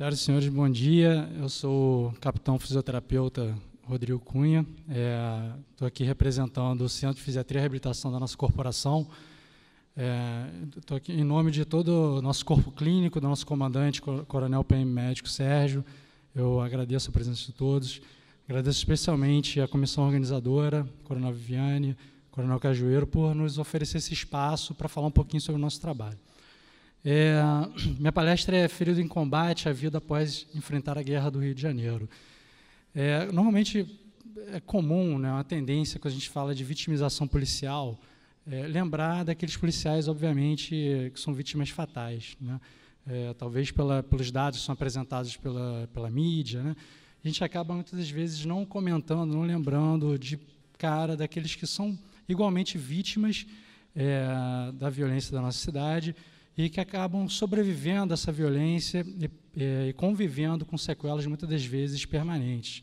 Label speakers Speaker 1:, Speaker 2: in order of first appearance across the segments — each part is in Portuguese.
Speaker 1: Senhoras e senhores, bom dia. Eu sou o capitão fisioterapeuta Rodrigo Cunha. Estou é, aqui representando o Centro de Fisiatria e Reabilitação da nossa corporação. Estou é, aqui em nome de todo o nosso corpo clínico, do nosso comandante, Coronel PM Médico Sérgio. Eu agradeço a presença de todos. Agradeço especialmente a comissão organizadora, Coronel Viviane, Coronel Cajueiro, por nos oferecer esse espaço para falar um pouquinho sobre o nosso trabalho. É, minha palestra é Ferido em Combate, a vida após enfrentar a guerra do Rio de Janeiro. É, normalmente é comum, né, uma tendência, quando a gente fala de vitimização policial, é, lembrar daqueles policiais, obviamente, que são vítimas fatais. Né? É, talvez pela, pelos dados que são apresentados pela, pela mídia. Né? A gente acaba, muitas das vezes, não comentando, não lembrando de cara daqueles que são igualmente vítimas é, da violência da nossa cidade, e que acabam sobrevivendo a essa violência e, e convivendo com sequelas muitas das vezes permanentes.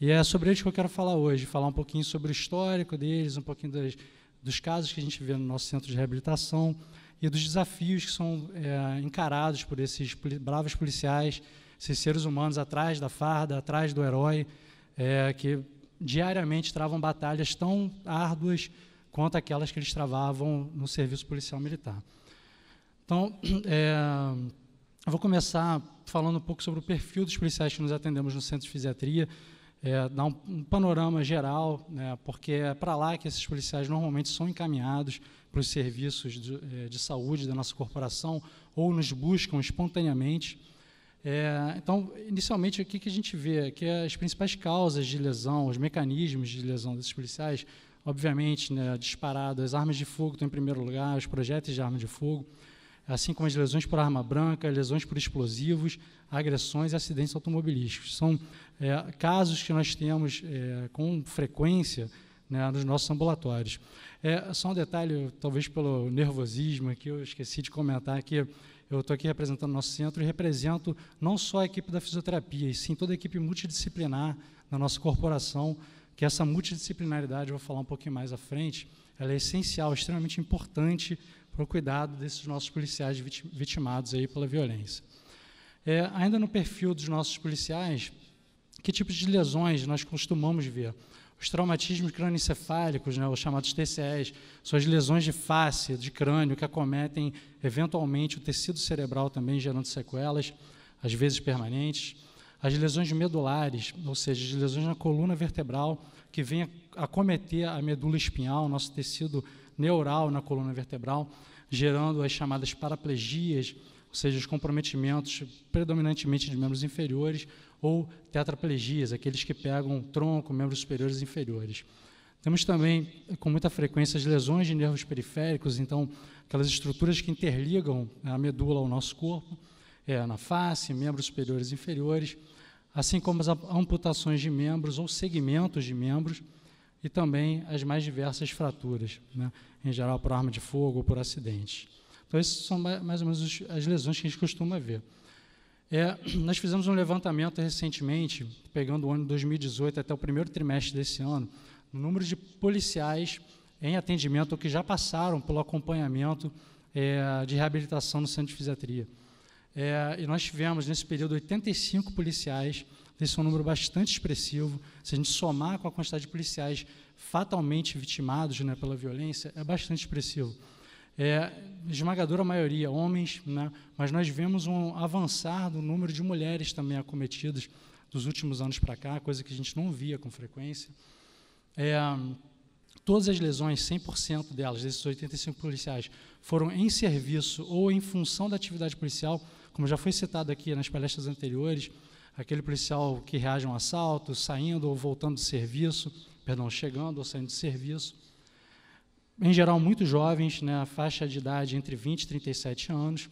Speaker 1: E é sobre eles que eu quero falar hoje, falar um pouquinho sobre o histórico deles, um pouquinho das, dos casos que a gente vê no nosso centro de reabilitação e dos desafios que são é, encarados por esses bravos policiais, esses seres humanos atrás da farda, atrás do herói, é, que diariamente travam batalhas tão árduas quanto aquelas que eles travavam no serviço policial militar. Então, é, eu vou começar falando um pouco sobre o perfil dos policiais que nos atendemos no centro de fisiatria, é, dar um, um, panorama geral, né, porque é para lá que esses policiais normalmente são encaminhados para os serviços de, é, de saúde da nossa corporação ou nos buscam espontaneamente. É, então, inicialmente, o que, que a gente vê? Que é as principais causas de lesão, os mecanismos de lesão desses policiais, obviamente, né, disparadas, armas de fogo estão em primeiro lugar, os projéteis de arma de fogo, assim como as lesões por arma branca, lesões por explosivos, agressões e acidentes automobilísticos. São é, casos que nós temos é, com frequência né, nos nossos ambulatórios. É, só um detalhe, talvez pelo nervosismo que eu esqueci de comentar que eu estou aqui representando o nosso centro e represento não só a equipe da fisioterapia, e sim toda a equipe multidisciplinar da nossa corporação, que essa multidisciplinaridade, eu vou falar um pouquinho mais à frente, ela é essencial, extremamente importante para o cuidado desses nossos policiais vitimados aí pela violência. É, ainda no perfil dos nossos policiais, que tipos de lesões nós costumamos ver? Os traumatismos crânioencefálicos, né, os chamados TCEs, são as lesões de face, de crânio, que acometem eventualmente o tecido cerebral também, gerando sequelas, às vezes permanentes. As lesões medulares, ou seja, as lesões na coluna vertebral, que vêm acometer a medula espinhal, nosso tecido neural na coluna vertebral, gerando as chamadas paraplegias, ou seja, os comprometimentos predominantemente de membros inferiores, ou tetraplegias, aqueles que pegam tronco, membros superiores e inferiores. Temos também, com muita frequência, as lesões de nervos periféricos, então, aquelas estruturas que interligam a medula ao nosso corpo, é, na face, membros superiores e inferiores, assim como as amputações de membros ou segmentos de membros, e também as mais diversas fraturas, né? em geral por arma de fogo ou por acidentes. Então, essas são mais ou menos as lesões que a gente costuma ver. É, nós fizemos um levantamento recentemente, pegando o ano de 2018 até o primeiro trimestre desse ano, no número de policiais em atendimento que já passaram pelo acompanhamento é, de reabilitação no centro de fisiatria. É, e nós tivemos, nesse período, 85 policiais esse é um número bastante expressivo. Se a gente somar com a quantidade de policiais fatalmente vitimados né, pela violência, é bastante expressivo. É, esmagadora maioria, homens, né, mas nós vemos um avançar do número de mulheres também acometidas dos últimos anos para cá, coisa que a gente não via com frequência. É, todas as lesões, 100% delas, desses 85 policiais, foram em serviço ou em função da atividade policial, como já foi citado aqui nas palestras anteriores, aquele policial que reage a um assalto, saindo ou voltando de serviço, perdão, chegando ou saindo de serviço. Em geral, muito jovens, né, a faixa de idade entre 20 e 37 anos,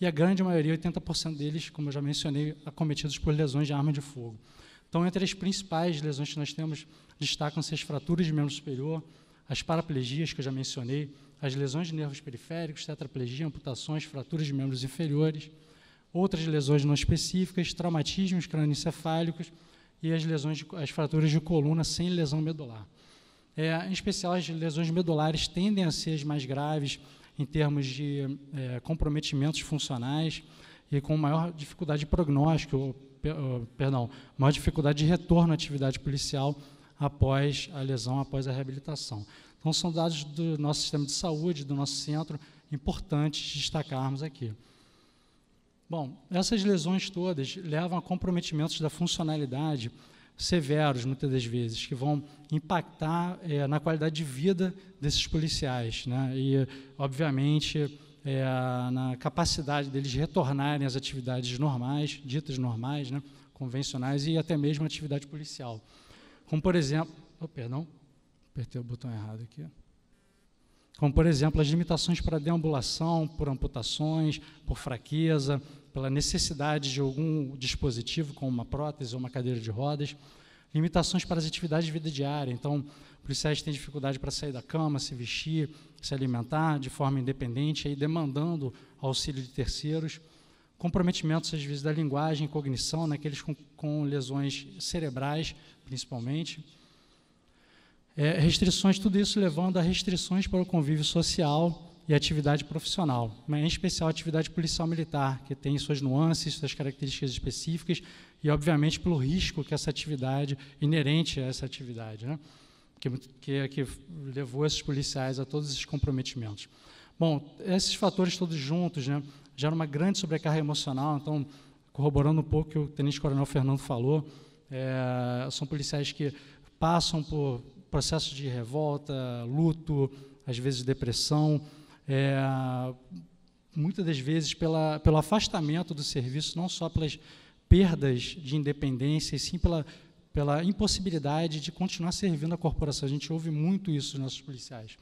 Speaker 1: e a grande maioria, 80% deles, como eu já mencionei, acometidos por lesões de arma de fogo. Então, entre as principais lesões que nós temos, destacam-se as fraturas de membro superior, as paraplegias, que eu já mencionei, as lesões de nervos periféricos, tetraplegia, amputações, fraturas de membros inferiores, outras lesões não específicas, traumatismos cranioencefálicos e as lesões, de, as fraturas de coluna sem lesão medular. É, em especial, as lesões medulares tendem a ser as mais graves em termos de é, comprometimentos funcionais e com maior dificuldade de prognóstico, ou, perdão, maior dificuldade de retorno à atividade policial após a lesão, após a reabilitação. Então, são dados do nosso sistema de saúde, do nosso centro, importantes destacarmos aqui. Bom, essas lesões todas levam a comprometimentos da funcionalidade severos, muitas das vezes, que vão impactar é, na qualidade de vida desses policiais. Né? E, obviamente, é, na capacidade deles retornarem às atividades normais, ditas normais, né? convencionais, e até mesmo atividade policial. Como, por exemplo... Oh, perdão, apertei o botão errado aqui como por exemplo as limitações para deambulação, por amputações, por fraqueza, pela necessidade de algum dispositivo, como uma prótese ou uma cadeira de rodas, limitações para as atividades de vida diária. Então, policiais têm dificuldade para sair da cama, se vestir, se alimentar de forma independente, aí demandando auxílio de terceiros, comprometimentos às vezes da linguagem, cognição, naqueles né, com, com lesões cerebrais, principalmente é, restrições, tudo isso levando a restrições para o convívio social e atividade profissional, em especial atividade policial militar, que tem suas nuances, suas características específicas e, obviamente, pelo risco que essa atividade, inerente a essa atividade, né, que, que, é que levou esses policiais a todos esses comprometimentos. Bom, esses fatores todos juntos né, geram uma grande sobrecarga emocional, então, corroborando um pouco o que o tenente-coronel Fernando falou, é, são policiais que passam por processo de revolta, luto, às vezes depressão, é, muitas das vezes pela, pelo afastamento do serviço, não só pelas perdas de independência, e sim pela, pela impossibilidade de continuar servindo a corporação. A gente ouve muito isso dos nossos policiais.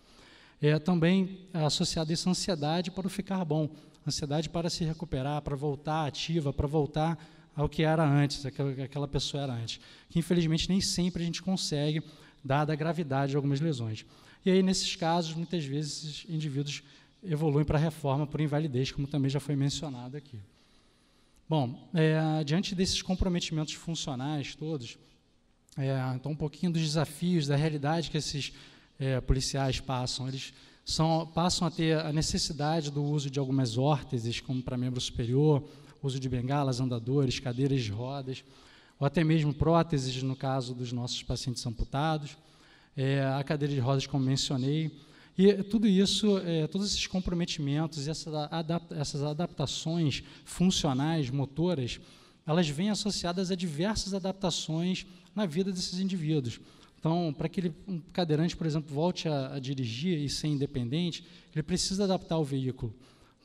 Speaker 1: É também associado isso ansiedade para o ficar bom, ansiedade para se recuperar, para voltar ativa, para voltar ao que era antes, aquela pessoa era antes. Que infelizmente nem sempre a gente consegue, dada a gravidade de algumas lesões. E aí, nesses casos, muitas vezes, esses indivíduos evoluem para a reforma por invalidez, como também já foi mencionado aqui. Bom, é, diante desses comprometimentos funcionais todos, é, então um pouquinho dos desafios, da realidade que esses é, policiais passam. Eles são, passam a ter a necessidade do uso de algumas órteses, como para membro superior, uso de bengalas, andadores, cadeiras de rodas ou até mesmo próteses, no caso dos nossos pacientes amputados, é, a cadeira de rodas, como mencionei. E tudo isso, é, todos esses comprometimentos, essa adapta, essas adaptações funcionais, motoras, elas vêm associadas a diversas adaptações na vida desses indivíduos. Então, para que ele, um cadeirante, por exemplo, volte a, a, dirigir e ser independente, ele precisa adaptar o veículo.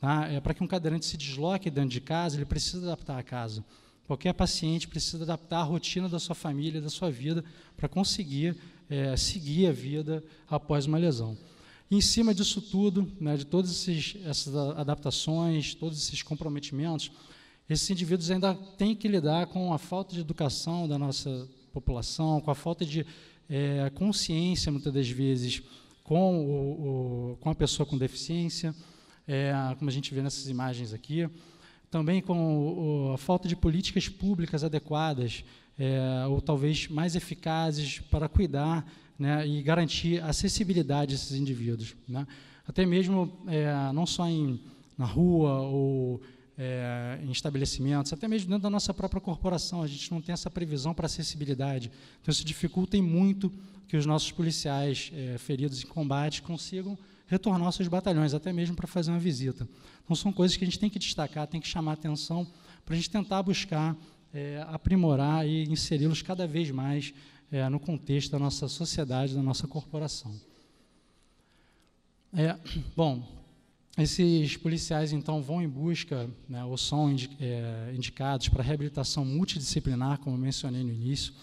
Speaker 1: Tá? É, para que um cadeirante se desloque dentro de casa, ele precisa adaptar a casa. Qualquer paciente precisa adaptar a rotina da sua família, da sua vida, para conseguir é, seguir a vida após uma lesão. E em cima disso tudo, né, de todas esses, essas adaptações, todos esses comprometimentos, esses indivíduos ainda têm que lidar com a falta de educação da nossa população, com a falta de é, consciência, muitas das vezes, com, o, o, com a pessoa com deficiência, é, como a gente vê nessas imagens aqui também com a falta de políticas públicas adequadas, é, ou talvez mais eficazes para cuidar né, e garantir acessibilidade a esses indivíduos. Né? Até mesmo, é, não só em, na rua ou é, em estabelecimentos, até mesmo dentro da nossa própria corporação, a gente não tem essa previsão para acessibilidade. Então, isso dificulta muito que os nossos policiais é, feridos em combate consigam retornar aos seus batalhões, até mesmo para fazer uma visita. Então, são coisas que a gente tem que destacar, tem que chamar atenção, para a gente tentar buscar é, aprimorar e inseri-los cada vez mais é, no contexto da nossa sociedade, da nossa corporação. É, bom, esses policiais então vão em busca, né, ou são indi indicados para reabilitação multidisciplinar, como mencionei no início.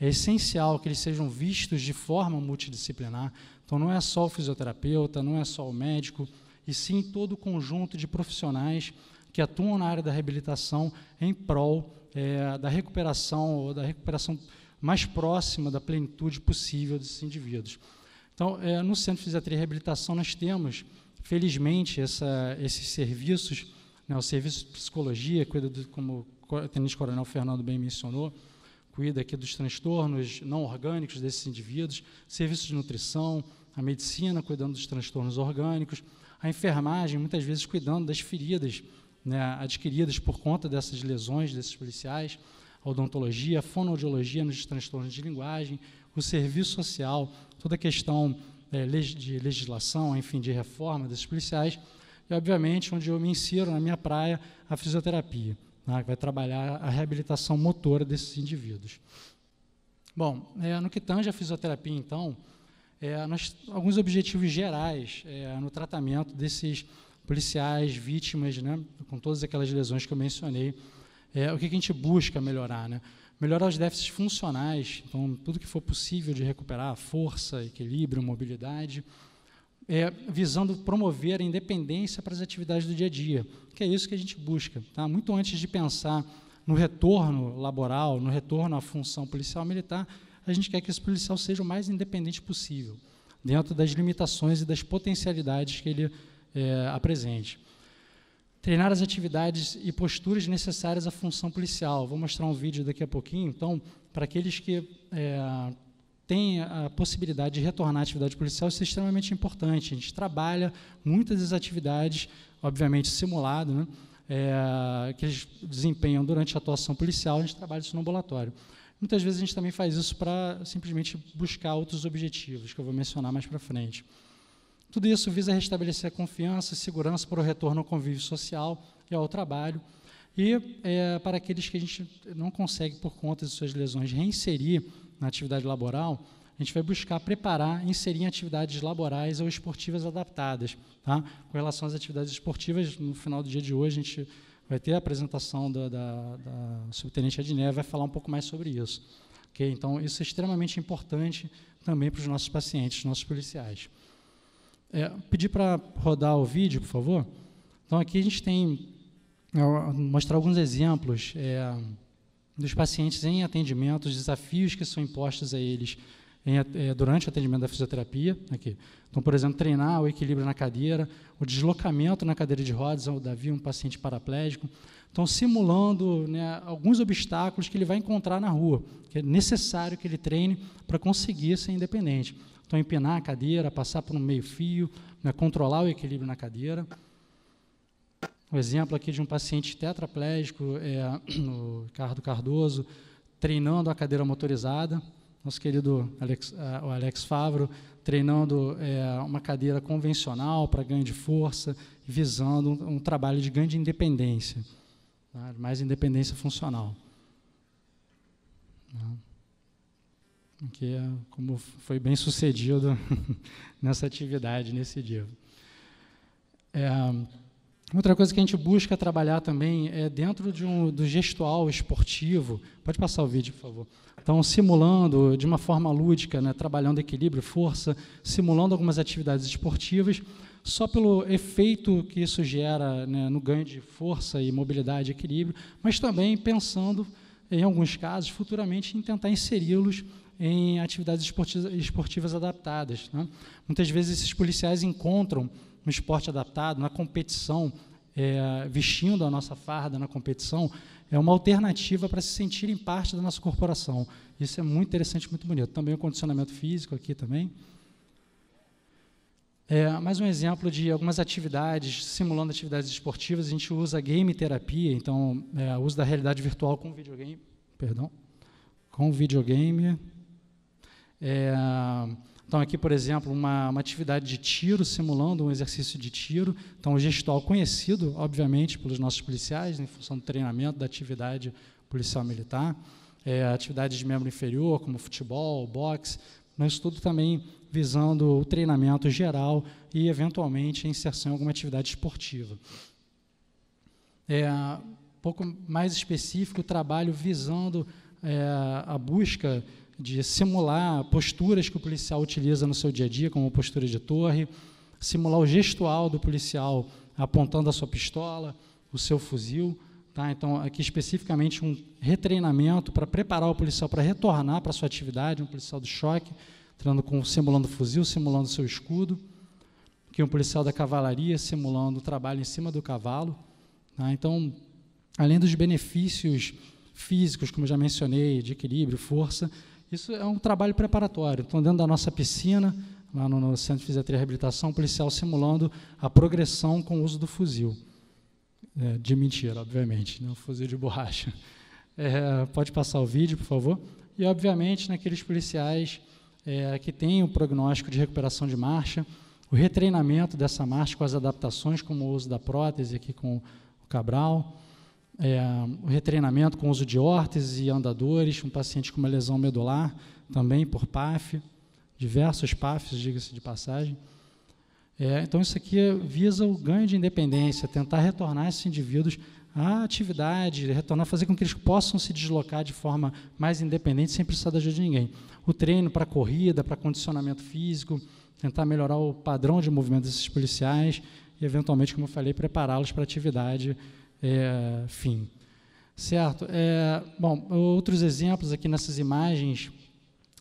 Speaker 1: É essencial que eles sejam vistos de forma multidisciplinar, então não é só o fisioterapeuta, não é só o médico, e sim todo o conjunto de profissionais que atuam na área da reabilitação em prol é, da recuperação ou da recuperação mais próxima da plenitude possível desses indivíduos. Então, é, no Centro de fisioterapia e Reabilitação, nós temos, felizmente, essa, esses serviços, né, o Serviço de Psicologia, cuida do, como o Tenente Coronel Fernando bem mencionou, cuida aqui dos transtornos não orgânicos desses indivíduos, serviço de nutrição, a medicina cuidando dos transtornos orgânicos, a enfermagem muitas vezes cuidando das feridas né, adquiridas por conta dessas lesões desses policiais, a odontologia, a fonoaudiologia nos transtornos de linguagem, o serviço social, toda a questão é, de legislação, enfim, de reforma desses policiais, e, obviamente, onde eu me insiro, na minha praia, a fisioterapia, né, que vai trabalhar a reabilitação motora desses indivíduos. Bom, é, no que tange a fisioterapia, então, é, nós, alguns objetivos gerais é, no tratamento desses policiais vítimas, né, com todas aquelas lesões que eu mencionei, é, o que, a gente busca melhorar, né? Melhorar os déficits funcionais, então tudo que for possível de recuperar, força, equilíbrio, mobilidade, é, visando promover a independência para as atividades do dia a dia, que é isso que a gente busca, tá? Muito antes de pensar no retorno laboral, no retorno à função policial militar, a gente quer que esse policial seja o mais independente possível, dentro das limitações e das potencialidades que ele é, apresente. Treinar as atividades e posturas necessárias à função policial. Vou mostrar um vídeo daqui a pouquinho. Então, para aqueles que é, tem a possibilidade de retornar à atividade policial, isso é extremamente importante. A gente trabalha muitas das atividades, obviamente simulado, né, é, que eles desempenham durante a atuação policial, a gente trabalha isso no ambulatório. Muitas vezes a gente também faz isso para simplesmente buscar outros objetivos, que eu vou mencionar mais para frente. Tudo isso visa restabelecer a confiança e segurança para o retorno ao convívio social e ao trabalho, e é, para aqueles que a gente não consegue, por conta de suas lesões, reinserir na atividade laboral, a gente vai buscar preparar, inserir atividades laborais ou esportivas adaptadas. Tá? Com relação às atividades esportivas, no final do dia de hoje, a gente vai ter a apresentação da, da, da subtenente Adneva, vai falar um pouco mais sobre isso. Okay? Então, isso é extremamente importante também para os nossos pacientes, nossos policiais. É, pedir para rodar o vídeo, por favor. Então, aqui a gente tem mostrar alguns exemplos é, dos pacientes em atendimento, os desafios que são impostos a eles em, é, durante o atendimento da fisioterapia. Aqui. Né, então, por exemplo, treinar o equilíbrio na cadeira, o deslocamento na cadeira de rodas, o Davi, um paciente paraplégico. Então, simulando né, alguns obstáculos que ele vai encontrar na rua, que é necessário que ele treine para conseguir ser independente. Então, empinar a cadeira, passar por um meio-fio, né, controlar o equilíbrio na cadeira. O um exemplo aqui de um paciente tetraplégico, é, no Ricardo Cardoso, treinando a cadeira motorizada nosso querido Alex, o Alex Favro, treinando é, uma cadeira convencional para ganho de força, visando um, um trabalho de grande independência, né, mais independência funcional. Né, que é como foi bem sucedido nessa atividade, nesse dia. É, Outra coisa que a gente busca trabalhar também é dentro de um, do gestual esportivo. Pode passar o vídeo, por favor. Então, simulando de uma forma lúdica, né, trabalhando equilíbrio, força, simulando algumas atividades esportivas, só pelo efeito que isso gera né, no ganho de força e mobilidade e equilíbrio, mas também pensando, em alguns casos, futuramente em tentar inseri-los em atividades esportivas, esportivas adaptadas. Né? Muitas vezes esses policiais encontram no esporte adaptado, na competição, é, vestindo a nossa farda na competição, é uma alternativa para se sentirem parte da nossa corporação. Isso é muito interessante, muito bonito. Também o condicionamento físico aqui também. É, mais um exemplo de algumas atividades, simulando atividades esportivas, a gente usa game terapia, então é, uso da realidade virtual com videogame, perdão, com videogame. É, então, aqui, por exemplo, uma, uma, atividade de tiro, simulando um exercício de tiro. Então, o gestual conhecido, obviamente, pelos nossos policiais, né, em função do treinamento da atividade policial militar. É, atividades de membro inferior, como futebol, boxe, mas tudo também visando o treinamento geral e, eventualmente, a inserção em alguma atividade esportiva. É, um pouco mais específico, o trabalho visando é, a busca de simular posturas que o policial utiliza no seu dia a dia, como postura de torre, simular o gestual do policial apontando a sua pistola, o seu fuzil. Tá? Então, aqui especificamente um retreinamento para preparar o policial para retornar para sua atividade, um policial do choque, treinando com, simulando fuzil, simulando seu escudo. Aqui um policial da cavalaria simulando o trabalho em cima do cavalo. Tá? Então, além dos benefícios físicos, como já mencionei, de equilíbrio, força, isso é um trabalho preparatório. Então, dentro da nossa piscina, lá no, no Centro de Fisiatria e Reabilitação, o policial simulando a progressão com o uso do fuzil. É, de mentira, obviamente, né? um fuzil de borracha. É, pode passar o vídeo, por favor. E, obviamente, naqueles né, policiais é, que têm o prognóstico de recuperação de marcha, o retreinamento dessa marcha com as adaptações, como o uso da prótese aqui com o Cabral, é, um retreinamento com uso de órtese e andadores, um paciente com uma lesão medular também por PAF, diversos PAFs, diga-se de passagem. É, então, isso aqui visa o ganho de independência, tentar retornar esses indivíduos à atividade, retornar, fazer com que eles possam se deslocar de forma mais independente, sem precisar da ajuda de ninguém. O treino para corrida, para condicionamento físico, tentar melhorar o padrão de movimento desses policiais e, eventualmente, como eu falei, prepará-los para atividade é, fim. Certo? É, bom, outros exemplos aqui nessas imagens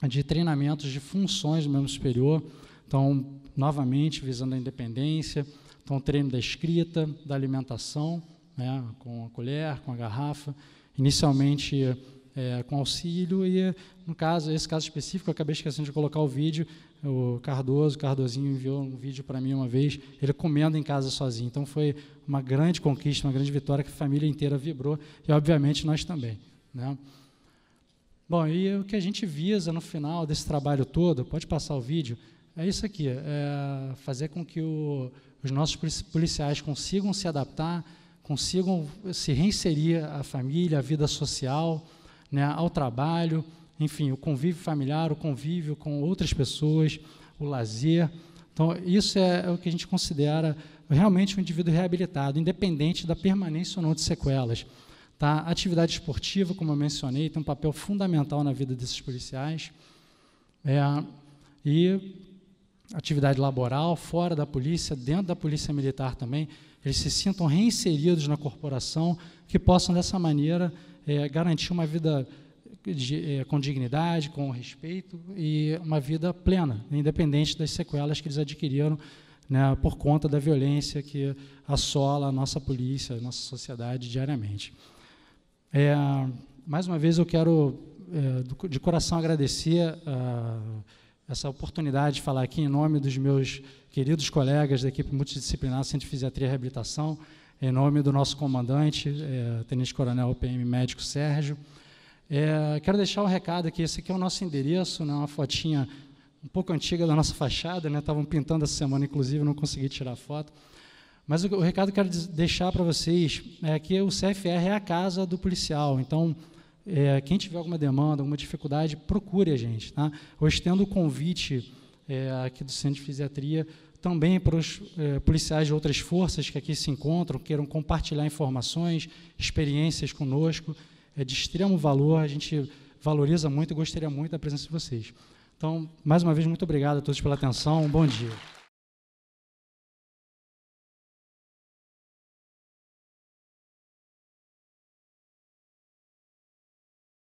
Speaker 1: de treinamentos de funções do mesmo superior. Então, novamente, visando a independência. Então, treino da escrita, da alimentação, né, com a colher, com a garrafa. Inicialmente, é, com auxílio e no caso esse caso específico eu acabei esquecendo de colocar o vídeo o Cardoso Cardozinho enviou um vídeo para mim uma vez ele comendo em casa sozinho então foi uma grande conquista uma grande vitória que a família inteira vibrou e obviamente nós também né bom e o que a gente visa no final desse trabalho todo pode passar o vídeo é isso aqui é fazer com que o, os nossos policiais consigam se adaptar consigam se reinserir à família à vida social né, ao trabalho, enfim, o convívio familiar, o convívio com outras pessoas, o lazer. Então, isso é, é o que a gente considera realmente um indivíduo reabilitado, independente da permanência ou não de sequelas. Tá? Atividade esportiva, como eu mencionei, tem um papel fundamental na vida desses policiais. É, e atividade laboral, fora da polícia, dentro da polícia militar também, eles se sintam reinseridos na corporação, que possam, dessa maneira, é, garantir uma vida de, é, com dignidade, com respeito e uma vida plena, independente das sequelas que eles adquiriram né, por conta da violência que assola a nossa polícia, a nossa sociedade diariamente. É, mais uma vez eu quero é, de coração agradecer ah, essa oportunidade de falar aqui em nome dos meus queridos colegas da equipe multidisciplinar Centro de Fisiatria e Reabilitação, em nome do nosso comandante, é, Tenente Coronel PM Médico Sérgio. É, quero deixar o um recado aqui, esse aqui é o nosso endereço, né, uma fotinha um pouco antiga da nossa fachada, né? Estavam pintando essa semana, inclusive, não consegui tirar foto. Mas o, o recado que quero deixar para vocês é que o CFR é a casa do policial. Então, é, quem tiver alguma demanda, alguma dificuldade, procure a gente. Tá? Eu estendo o convite é, aqui do Centro de Fisiatria também para os eh, policiais de outras forças que aqui se encontram, queiram compartilhar informações, experiências conosco. É de extremo valor, a gente valoriza muito e gostaria muito da presença de vocês. Então, mais uma vez, muito obrigado a todos pela atenção. Um bom dia.